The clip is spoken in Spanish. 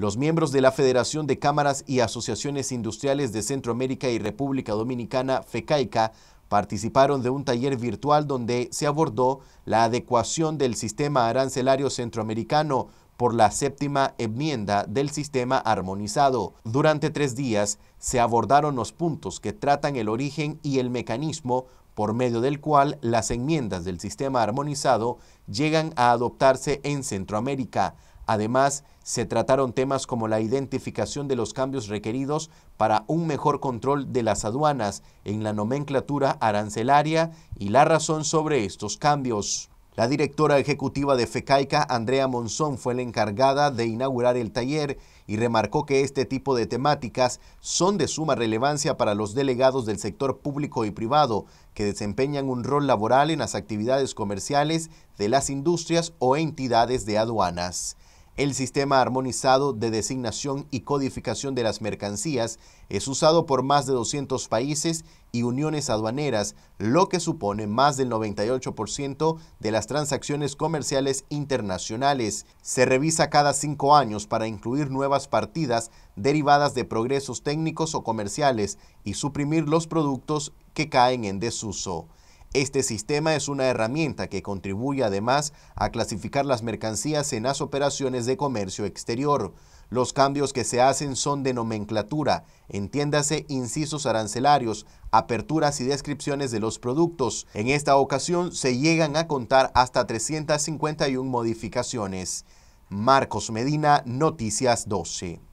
Los miembros de la Federación de Cámaras y Asociaciones Industriales de Centroamérica y República Dominicana, FECAICA, participaron de un taller virtual donde se abordó la adecuación del sistema arancelario centroamericano por la séptima enmienda del sistema armonizado. Durante tres días se abordaron los puntos que tratan el origen y el mecanismo por medio del cual las enmiendas del sistema armonizado llegan a adoptarse en Centroamérica. Además, se trataron temas como la identificación de los cambios requeridos para un mejor control de las aduanas en la nomenclatura arancelaria y la razón sobre estos cambios. La directora ejecutiva de FECAICA, Andrea Monzón, fue la encargada de inaugurar el taller y remarcó que este tipo de temáticas son de suma relevancia para los delegados del sector público y privado que desempeñan un rol laboral en las actividades comerciales de las industrias o entidades de aduanas. El sistema armonizado de designación y codificación de las mercancías es usado por más de 200 países y uniones aduaneras, lo que supone más del 98% de las transacciones comerciales internacionales. Se revisa cada cinco años para incluir nuevas partidas derivadas de progresos técnicos o comerciales y suprimir los productos que caen en desuso. Este sistema es una herramienta que contribuye además a clasificar las mercancías en las operaciones de comercio exterior. Los cambios que se hacen son de nomenclatura, entiéndase incisos arancelarios, aperturas y descripciones de los productos. En esta ocasión se llegan a contar hasta 351 modificaciones. Marcos Medina, Noticias 12.